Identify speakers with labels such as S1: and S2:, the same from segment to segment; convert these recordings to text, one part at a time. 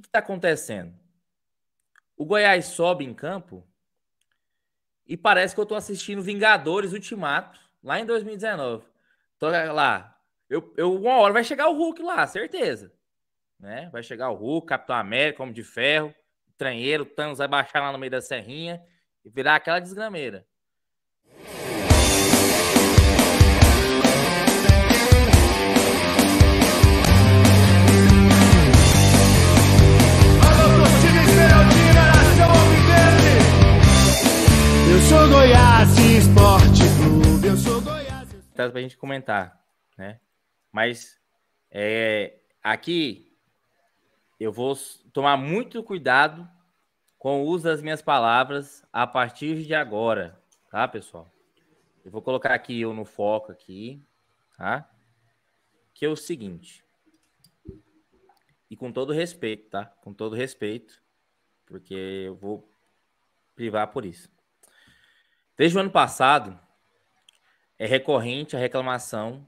S1: que está acontecendo? O Goiás sobe em campo e parece que eu estou assistindo Vingadores Ultimato lá em 2019. Tô lá. Eu, eu, uma hora vai chegar o Hulk lá, certeza. Né? Vai chegar o Hulk, Capitão América, Homem de Ferro, Tranheiro, Thanos vai baixar lá no meio da serrinha e virar aquela desgrameira. sou Goiás Esporte Clube, eu sou Goiás. Tá pra gente comentar, né? Mas é, aqui eu vou tomar muito cuidado com o uso das minhas palavras a partir de agora, tá, pessoal? Eu vou colocar aqui eu no foco aqui, tá? Que é o seguinte. E com todo respeito, tá? Com todo respeito, porque eu vou privar por isso. Desde o ano passado, é recorrente a reclamação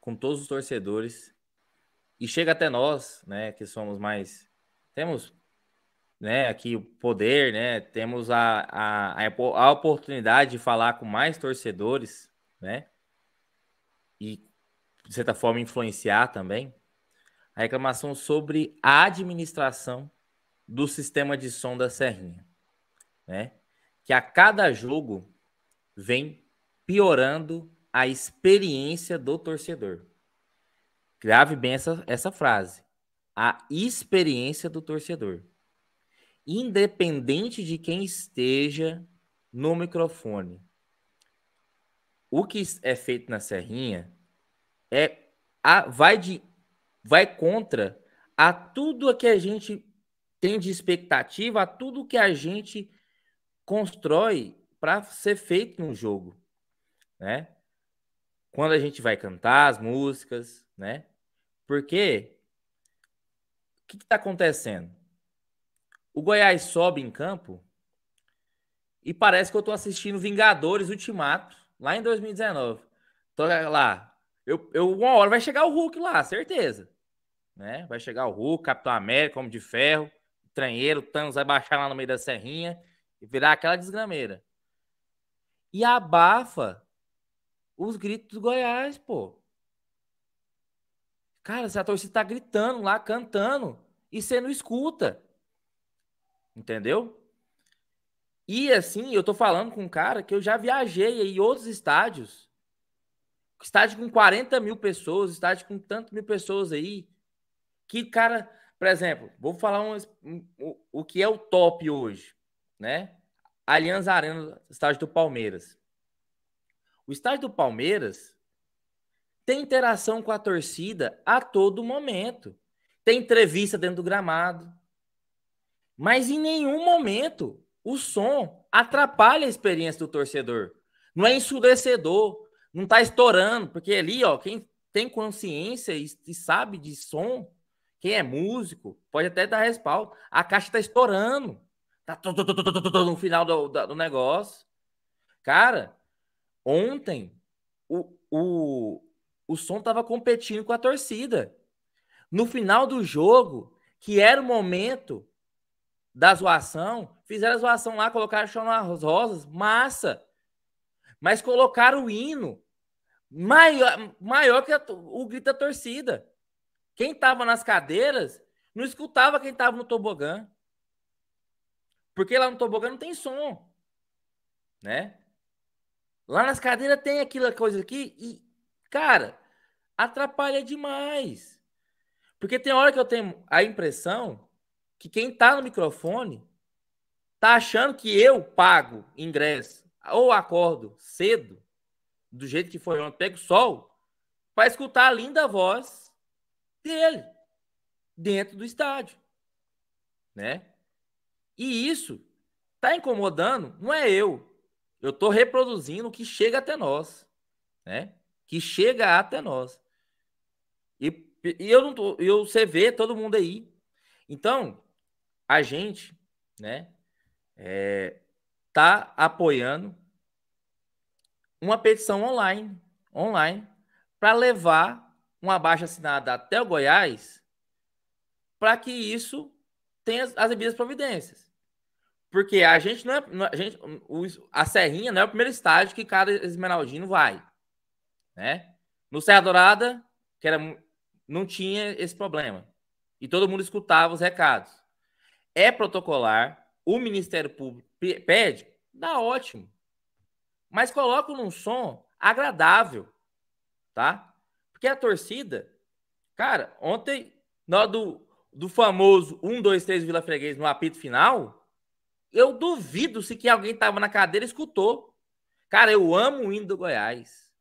S1: com todos os torcedores e chega até nós, né, que somos mais temos, né, aqui o poder, né, temos a, a, a oportunidade de falar com mais torcedores, né, e de certa forma influenciar também a reclamação sobre a administração do sistema de som da Serrinha, né, que a cada jogo vem piorando a experiência do torcedor. Grave bem essa, essa frase. A experiência do torcedor. Independente de quem esteja no microfone, o que é feito na Serrinha é a, vai, de, vai contra a tudo que a gente tem de expectativa, a tudo que a gente constrói para ser feito no jogo, né? Quando a gente vai cantar as músicas, né? Porque o que está acontecendo? O Goiás sobe em campo e parece que eu estou assistindo Vingadores Ultimato lá em 2019. Tô lá, eu, eu, uma hora vai chegar o Hulk lá, certeza. Né? Vai chegar o Hulk, Capitão América, Homem de Ferro, Tranheiro, Thanos vai baixar lá no meio da serrinha e virar aquela desgrameira e abafa os gritos do Goiás, pô. Cara, se a torcida tá gritando lá, cantando, e você não escuta. Entendeu? E assim, eu tô falando com um cara que eu já viajei em outros estádios. Estádio com 40 mil pessoas, estádio com tantas mil pessoas aí. Que, cara, por exemplo, vou falar um, um, o, o que é o top hoje, né? Allianz Arena, estádio do Palmeiras. O estádio do Palmeiras tem interação com a torcida a todo momento. Tem entrevista dentro do gramado. Mas em nenhum momento o som atrapalha a experiência do torcedor. Não é ensurdecedor, não está estourando, porque ali, ó, quem tem consciência e, e sabe de som, quem é músico, pode até dar respaldo. A caixa está estourando. Tá no final do, do negócio. Cara, ontem o, o, o som tava competindo com a torcida. No final do jogo, que era o momento da zoação, fizeram a zoação lá, colocaram chão nas rosas, massa. Mas colocaram o hino maior, maior que a, o grito da torcida. Quem tava nas cadeiras não escutava quem tava no tobogã. Porque lá no tobogã não tem som, né? Lá nas cadeiras tem aquela coisa aqui e, cara, atrapalha demais. Porque tem hora que eu tenho a impressão que quem tá no microfone tá achando que eu pago ingresso ou acordo cedo, do jeito que foi ontem, pego sol, para escutar a linda voz dele dentro do estádio, né? E isso tá incomodando, não é eu. Eu tô reproduzindo o que chega até nós, né? Que chega até nós. E, e eu não tô, eu você vê todo mundo aí. Então, a gente, né, é, tá apoiando uma petição online, online, para levar uma baixa assinada até o Goiás, para que isso tenha as devidas providências. Porque a gente não é. é a, gente, a Serrinha não é o primeiro estádio que cada esmeraldino vai. Né? No Serra Dourada, que era, não tinha esse problema. E todo mundo escutava os recados. É protocolar, o Ministério Público pede, dá ótimo. Mas coloca num som agradável, tá? Porque a torcida, cara, ontem, na do, do famoso 1, 2, 3 Vila Freguês no apito final, eu duvido se que alguém tava na cadeira e escutou. Cara, eu amo o hino do Goiás.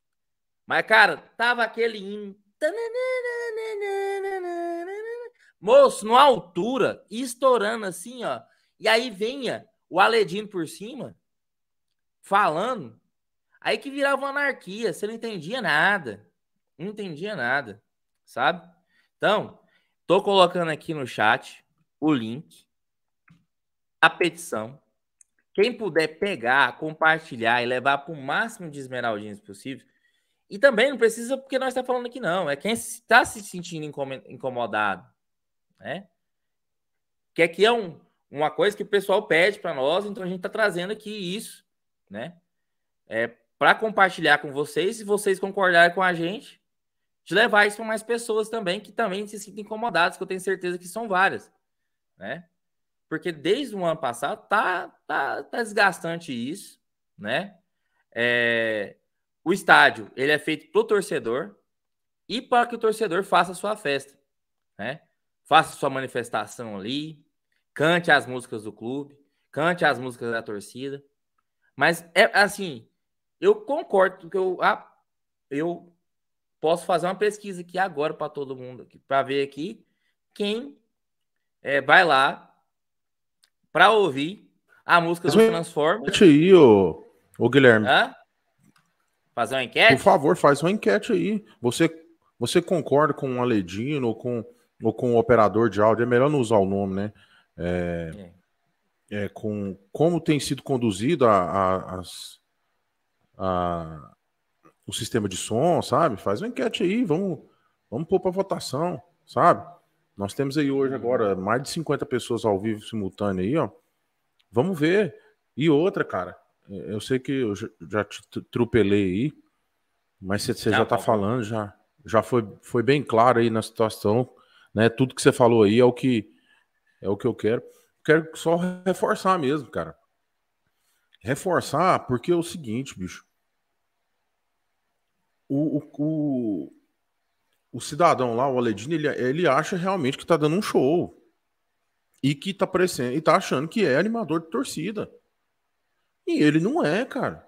S1: Mas, cara, tava aquele hino. Moço, numa altura, estourando assim, ó. E aí vinha o Aledino por cima, falando. Aí que virava uma anarquia. Você não entendia nada. Não entendia nada, sabe? Então, tô colocando aqui no chat o link a petição. Quem puder pegar, compartilhar e levar para o máximo de esmeraldinhas possível. E também não precisa, porque nós estamos tá falando aqui, não. É quem está se sentindo incomodado. Né? Que aqui é um, uma coisa que o pessoal pede para nós, então a gente está trazendo aqui isso. né? É, para compartilhar com vocês, se vocês concordarem com a gente, de levar isso para mais pessoas também, que também se sintam incomodadas, que eu tenho certeza que são várias, né? porque desde o ano passado tá, tá, tá desgastante isso, né? É, o estádio ele é feito para o torcedor e para que o torcedor faça a sua festa, né? Faça sua manifestação ali, cante as músicas do clube, cante as músicas da torcida. Mas é assim, eu concordo que eu, ah, eu posso fazer uma pesquisa aqui agora para todo mundo, para ver aqui quem é, vai lá para ouvir a música Mas do Transformers.
S2: aí, ô, ô Guilherme.
S1: Hã? Fazer uma enquete? Por
S2: favor, faz uma enquete aí. Você, você concorda com o Aledino ou com, ou com o operador de áudio? É melhor não usar o nome, né? É, é. é com como tem sido conduzido a, a, as, a, o sistema de som, sabe? Faz uma enquete aí, vamos, vamos pôr para votação, sabe? Nós temos aí hoje agora mais de 50 pessoas ao vivo simultâneo aí, ó. Vamos ver. E outra, cara, eu sei que eu já te tropelei aí, mas você já tá falando, já, já foi, foi bem claro aí na situação, né? Tudo que você falou aí é o que é o que eu quero. Quero só reforçar mesmo, cara. Reforçar, porque é o seguinte, bicho. O, o, o, o cidadão lá, o Aledino, ele, ele acha realmente que tá dando um show. E que tá parecendo, e tá achando que é animador de torcida. E ele não é, cara.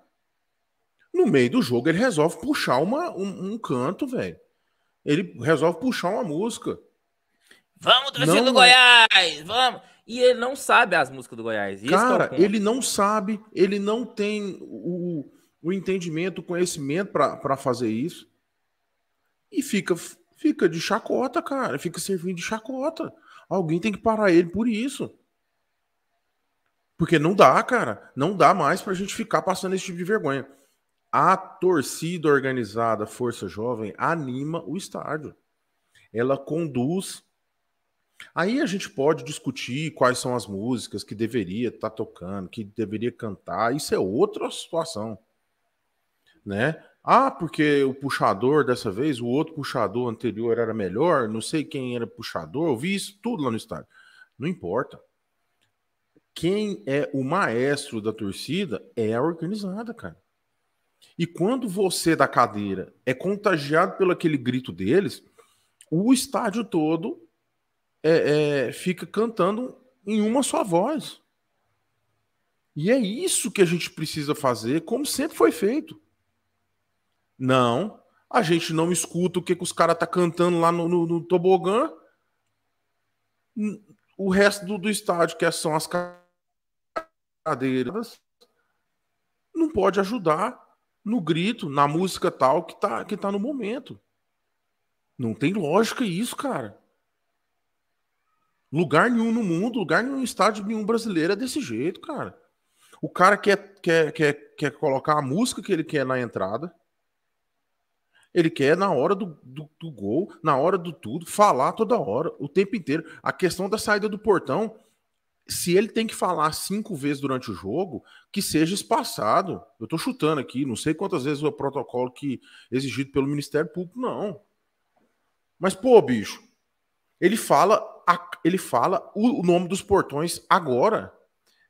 S2: No meio do jogo, ele resolve puxar uma, um, um canto, velho. Ele resolve puxar uma música.
S1: Vamos, torcida do é. Goiás! Vamos! E ele não sabe as músicas do Goiás. É cara, é ele
S2: não sabe, ele não tem o, o entendimento, o conhecimento para fazer isso e fica, fica de chacota, cara. Fica servindo de chacota. Alguém tem que parar ele por isso. Porque não dá, cara. Não dá mais pra gente ficar passando esse tipo de vergonha. A torcida organizada Força Jovem anima o estádio. Ela conduz. Aí a gente pode discutir quais são as músicas que deveria estar tá tocando, que deveria cantar. Isso é outra situação, né? Ah, porque o puxador dessa vez, o outro puxador anterior era melhor, não sei quem era puxador, eu vi isso tudo lá no estádio. Não importa. Quem é o maestro da torcida é a organizada, cara. E quando você da cadeira é contagiado pelo aquele grito deles, o estádio todo é, é, fica cantando em uma só voz. E é isso que a gente precisa fazer, como sempre foi feito. Não. A gente não escuta o que, que os caras tá cantando lá no, no, no tobogã. O resto do, do estádio, que é, são as cadeiras, não pode ajudar no grito, na música tal que tá, que tá no momento. Não tem lógica isso, cara. Lugar nenhum no mundo, lugar nenhum estádio nenhum brasileiro é desse jeito, cara. O cara quer, quer, quer, quer colocar a música que ele quer na entrada. Ele quer, na hora do, do, do, gol, na hora do tudo, falar toda hora, o tempo inteiro. A questão da saída do portão, se ele tem que falar cinco vezes durante o jogo, que seja espaçado. Eu estou chutando aqui, não sei quantas vezes o protocolo que exigido pelo Ministério Público, não. Mas, pô, bicho, ele fala, ele fala o nome dos portões agora.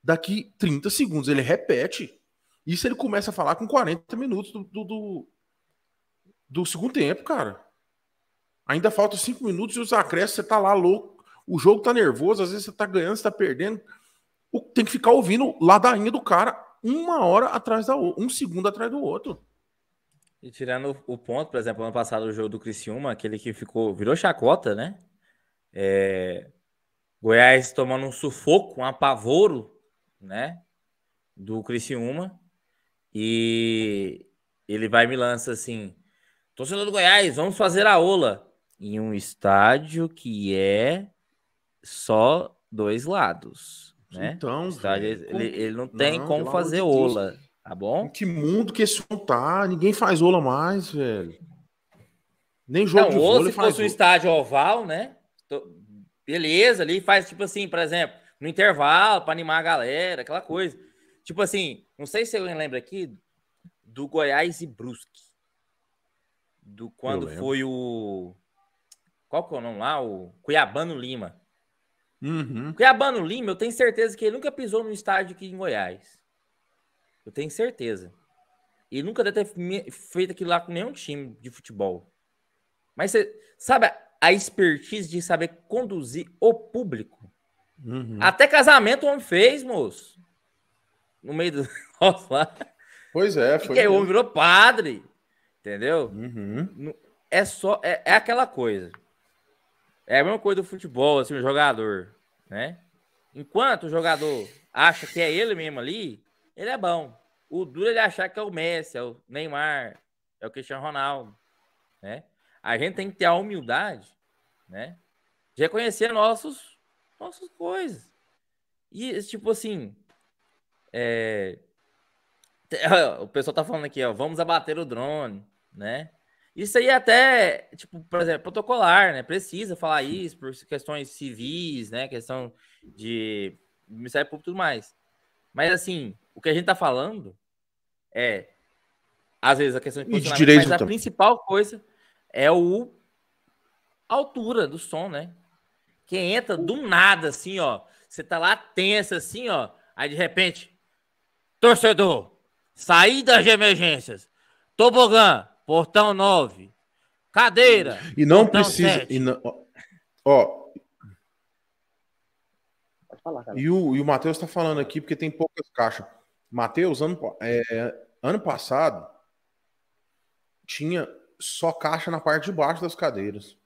S2: Daqui 30 segundos ele repete. Isso ele começa a falar com 40 minutos do, do do segundo tempo, cara. Ainda faltam cinco minutos e os acréscimos, você tá lá louco. O jogo tá nervoso, às vezes você tá ganhando, você tá perdendo. Tem que ficar ouvindo ladainha do cara uma hora atrás da outra, um segundo atrás do outro.
S1: E tirando o ponto, por exemplo, ano passado o jogo do Criciúma, aquele que ficou, virou chacota, né? É... Goiás tomando um sufoco, um apavoro, né? Do Criciúma. E ele vai e me lança assim: Torcedor do Goiás, vamos fazer a ola. Em um estádio que é só dois lados. Né? Então, estádio, ele, ele não tem não, como fazer de ola,
S2: tá bom? Em que mundo que esse mundo tá? Ninguém faz ola mais, velho. Nem jogo não, de vôlei se fosse um
S1: estádio oval, né? Beleza, ali faz tipo assim, por exemplo, no intervalo para animar a galera, aquela coisa. Tipo assim, não sei se eu lembro aqui do Goiás e Brusque do quando foi o. Qual que é o nome lá? O Cuiabano Lima. Uhum. Cuiabano Lima, eu tenho certeza que ele nunca pisou num estádio aqui em Goiás. Eu tenho certeza. E nunca deve ter feito aquilo lá com nenhum time de futebol. Mas você sabe a expertise de saber conduzir o público. Uhum. Até casamento o homem fez, moço. No meio do Pois é, foi. Porque o homem virou padre. Entendeu? Uhum. É só. É, é, aquela coisa. É a mesma coisa do futebol, assim, o jogador, né? Enquanto o jogador acha que é ele mesmo ali, ele é bom. O duro é ele achar que é o Messi, é o Neymar, é o Cristiano Ronaldo, né? A gente tem que ter a humildade, né? De reconhecer nossos, nossas coisas. E, tipo assim, é... o pessoal tá falando aqui, ó, vamos abater o drone né? Isso aí é até, tipo, por exemplo, protocolar, né? Precisa falar isso por questões civis, né? Questão de Ministério Público e tudo mais. Mas, assim, o que a gente tá falando é, às vezes, a questão de posicionamento, mas a principal coisa é o a altura do som, né? Quem entra do nada, assim, ó. Você tá lá tensa, assim, ó. Aí de repente, torcedor, saídas de emergências, tobogã, portão 9, cadeira.
S2: E não precisa. E não, ó. E o, e o Matheus está falando aqui porque tem poucas caixas. Matheus, ano, é, ano passado tinha só caixa na parte de baixo das cadeiras.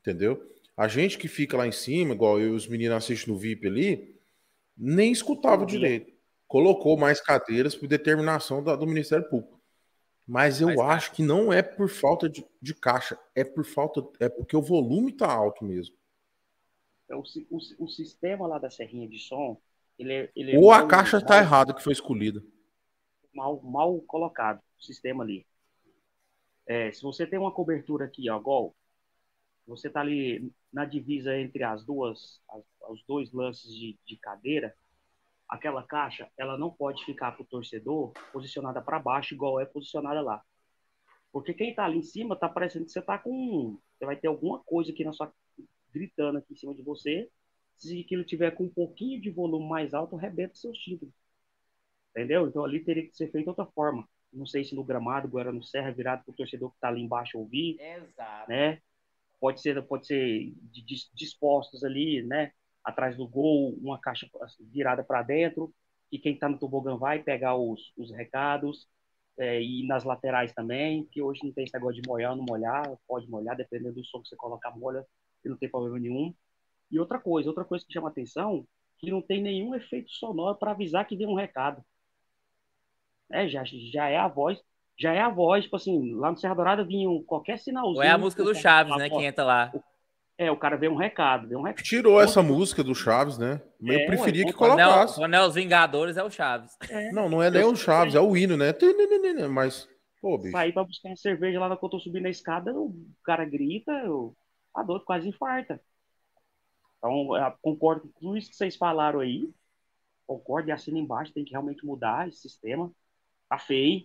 S2: Entendeu? A gente que fica lá em cima, igual eu e os meninos assistem no VIP ali, nem escutava direito. Colocou mais cadeiras por determinação da, do Ministério Público. Mas eu é. acho que não é por falta de, de, caixa, é por falta, é porque o volume está alto mesmo. É, o, o, o, sistema
S3: lá da serrinha de som, ele, é, ele ou é a caixa
S2: está errada que foi escolhida.
S3: Mal, mal colocado o sistema ali. É, se você tem uma cobertura aqui, ó, gol, você tá ali na divisa entre as duas, as, os dois lances de, de cadeira, aquela caixa ela não pode ficar para o torcedor posicionada para baixo igual é posicionada lá. Porque quem está ali em cima está parecendo que você está com. Você vai ter alguma coisa aqui na sua. gritando aqui em cima de você. Se aquilo tiver com um pouquinho de volume mais alto, arrebenta seus tímpanos. Entendeu? Então ali teria que ser feito de outra forma. Não sei se no gramado, agora no Serra, virado para o torcedor que está ali embaixo ouvir.
S1: Exato. Né?
S3: Pode ser, pode ser dispostos ali, né? atrás do gol, uma caixa assim, virada para dentro, e quem está no tobogã vai pegar os, os recados, é, e nas laterais também, que hoje não tem esse negócio de molhar ou não molhar, pode molhar, dependendo do som que você colocar, molha, e não tem problema nenhum. E outra coisa, outra coisa que chama atenção, que não tem nenhum efeito sonoro para avisar que vem um recado. É, já, já é a voz, já é a voz, tipo assim, lá no Serra Dourada vinha um, qualquer sinalzinho. Ou é a música
S2: do Chaves, né, quem entra lá. O,
S1: é, o cara deu um recado, deu um recado.
S2: Tirou essa música do Chaves, né? Eu é, preferia ué, então que é colocasse.
S1: O é Vingadores, é o Chaves. É. Não, não é nem o Chaves, é
S2: o hino, né? Mas, pô, bicho.
S1: Saí pra buscar uma cerveja lá quando eu tô subindo a escada, o
S3: cara grita, eu... a tá dor quase infarta.
S2: Então, concordo com tudo
S3: isso que vocês falaram aí. Concordo e assina embaixo, tem que realmente mudar esse sistema. Tá feio.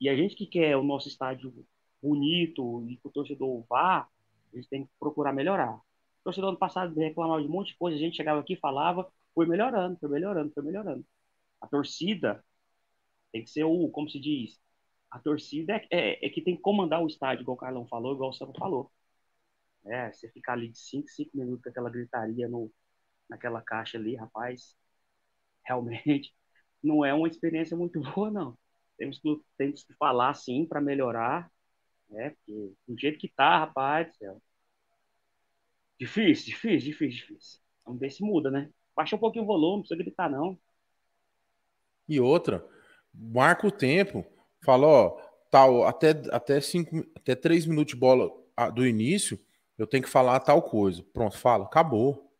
S3: E a gente que quer o nosso estádio bonito e que o torcedor vá, a gente tem que procurar melhorar. O torcedor ano passado reclamava de um monte de coisa, a gente chegava aqui e falava, foi melhorando, foi melhorando, foi melhorando. A torcida tem que ser o, como se diz, a torcida é, é, é que tem que comandar o estádio, igual o Carlão falou, igual o Samba falou. É, você ficar ali de 5, 5 minutos com aquela gritaria no, naquela caixa ali, rapaz, realmente não é uma experiência muito boa, não. Temos que, temos que falar, sim, para melhorar, né? Porque do jeito que tá, rapaz, céu. Difícil, difícil, difícil, difícil. Vamos ver se muda, né? Baixa um pouquinho o volume, não precisa gritar, não.
S2: E outra, marca o tempo. Fala, ó, tal, até, até, cinco, até três minutos de bola ah, do início, eu tenho que falar tal coisa. Pronto, fala, acabou.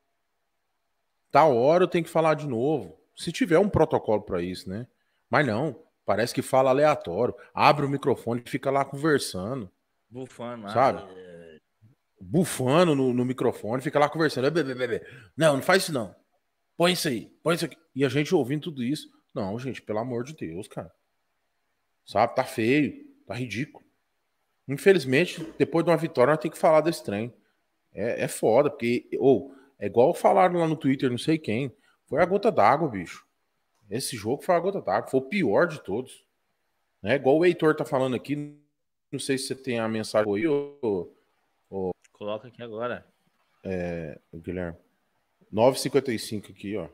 S2: Tal hora eu tenho que falar de novo. Se tiver um protocolo para isso, né? Mas não, Parece que fala aleatório. Abre o microfone e fica lá conversando.
S1: Bufando, ah, sabe? É, é...
S2: Bufando no, no, microfone, fica lá conversando. Bebê, é, bebê. Não, não faz isso não. Põe isso aí, põe isso aqui. E a gente ouvindo tudo isso. Não, gente, pelo amor de Deus, cara. Sabe? Tá feio, tá ridículo. Infelizmente, depois de uma vitória, nós temos que falar desse trem. É, é foda, porque, ou, é igual falaram lá no Twitter, não sei quem. Foi a gota d'água, bicho. Esse jogo foi a gota d'água, foi o pior de todos. Né? Igual o Heitor tá falando aqui. Não sei se você tem a mensagem aí, ou, ou...
S1: Coloca aqui agora.
S2: É, Guilherme. 9h55 aqui, ó.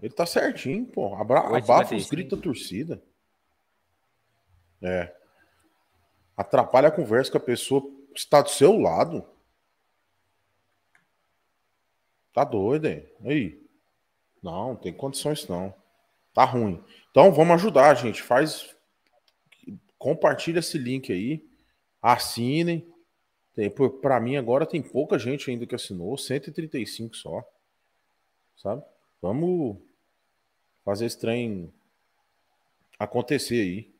S2: Ele tá certinho, pô. Abra... Abafa os gritos da torcida. É. Atrapalha a conversa com a pessoa está do seu lado. Tá doido, hein? Aí. Não, não tem condições não. Tá ruim. Então vamos ajudar, gente. Faz. Compartilha esse link aí. Assinem. Para mim, agora tem pouca gente ainda que assinou, 135 só. Sabe? Vamos fazer esse trem acontecer aí.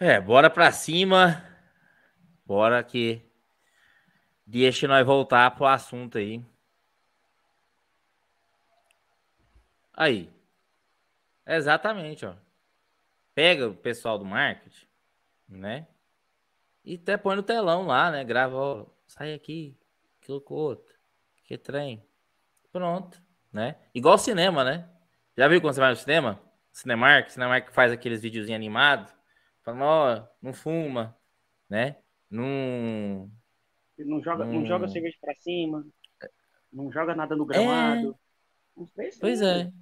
S1: É, bora pra cima. Bora que deixe nós voltar pro assunto aí. Aí. Exatamente, ó. Pega o pessoal do marketing, né? E até põe no telão lá, né? Grava, ó, sai aqui, aquilo com outro, que trem. Pronto, né? Igual cinema, né? Já viu quando você vai no cinema? Cinemark, Cinemark faz aqueles videozinhos animados, falando, ó, não fuma, né? Não.
S3: Não joga, não, não joga cerveja pra cima, não joga nada no é. gramado. É...
S1: Pois é.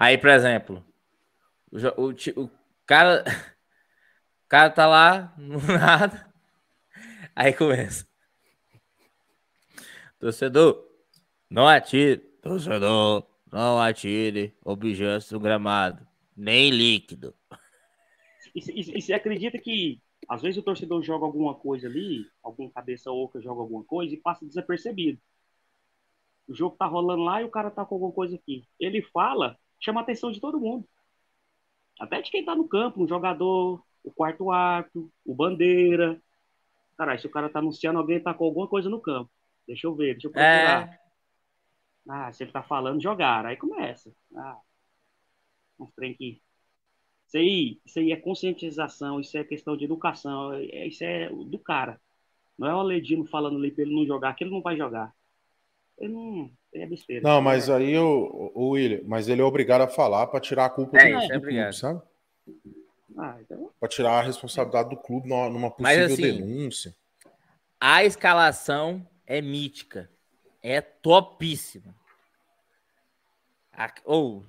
S1: Aí, por exemplo, o, o, o cara. O cara tá lá, no nada. Aí começa. Torcedor, não atire. Torcedor, não atire objetos no gramado, nem líquido.
S3: E, e, e você acredita que às vezes o torcedor joga alguma coisa ali, algum cabeça oca joga alguma coisa e passa desapercebido. O jogo tá rolando lá e o cara tá com alguma coisa aqui. Ele fala, chama a atenção de todo mundo. Até de quem tá no campo, um jogador, o quarto ato, o bandeira. Caralho, se o cara tá anunciando, alguém tá com alguma coisa no campo. Deixa eu ver, deixa eu procurar. É... Ah, se ele tá falando, jogar. Aí começa. Ah, vamos trem aqui. Isso aí, isso aí é conscientização, isso é questão de educação, é, é, isso é do cara. Não é o Aledino falando ali pra ele não jogar, que ele não vai jogar. Ele não, besteira. Não, mas
S2: aí o, o William, mas ele é obrigado a falar para tirar a culpa é, do, é, do clube, sabe? Ah, então... Para tirar a responsabilidade do clube numa possível mas, assim, denúncia.
S1: A escalação é mítica. É topíssima. Ou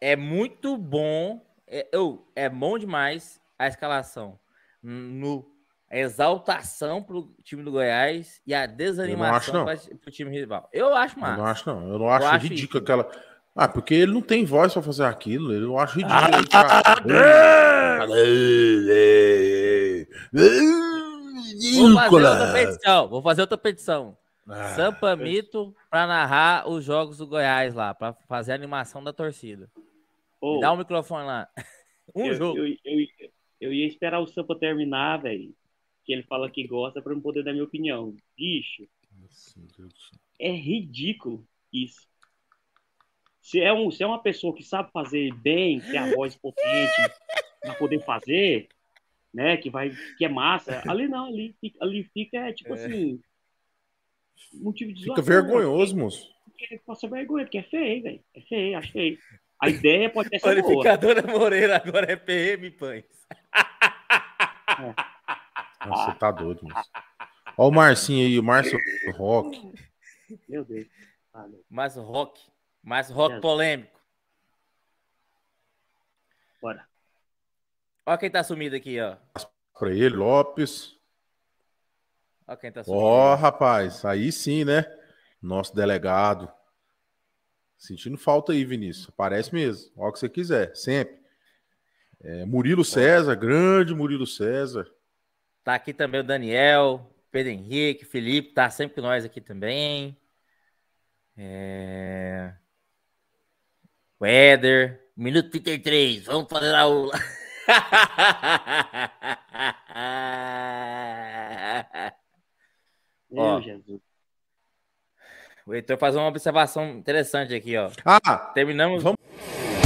S1: é muito bom, é, é bom demais a escalação no a exaltação pro time do Goiás e a desanimação não acho, não. pro time rival. Eu acho massa. Eu não acho,
S2: não. Eu não acho, acho ridículo isso. aquela. Ah, porque ele não tem voz para fazer aquilo, ah, ele não acho ridículo.
S1: Vou fazer outra petição, vou fazer outra petição. Ah, Sampa Mito para narrar os jogos do Goiás lá, para fazer a animação da torcida. Oh, dá o um microfone lá. Um eu, jogo. Eu, eu,
S3: eu ia esperar o Sampa terminar, velho que ele fala que gosta para não poder dar minha opinião. Bicho, é ridículo isso. Se é, um, se é uma pessoa que sabe fazer bem, que é a voz potente para poder fazer, né, que vai, que é massa, ali não, ali, fica, ali fica é tipo é. assim, motivo de Fica vergonhoso, moço. Porque, passa vergonha, porque é feio,
S1: velho. É feio, acho feio.
S2: A ideia pode ser. ser boa. Qualificadora
S1: Moreira agora é PM, pães.
S2: É você tá doido, moço. Ó o Marcinho aí, o Márcio Rock.
S1: Meu Deus. Mas Mais rock. Mais rock polêmico. Bora. Olha quem tá sumido aqui, ó.
S2: Pra ele, Lopes.
S1: Olha quem tá sumido. Ó, oh,
S2: rapaz, aí sim, né? Nosso delegado. Sentindo falta aí, Vinícius. Parece mesmo. Olha o que você quiser, sempre. É, Murilo César, grande Murilo César.
S1: Tá aqui também o Daniel, Pedro Henrique, Felipe, tá sempre com nós aqui também.
S2: É...
S1: O Éder, minuto 33, vamos fazer a aula. Meu ó, Jesus. O Heitor faz uma observação interessante aqui, ó. Ah, terminamos. Vamos...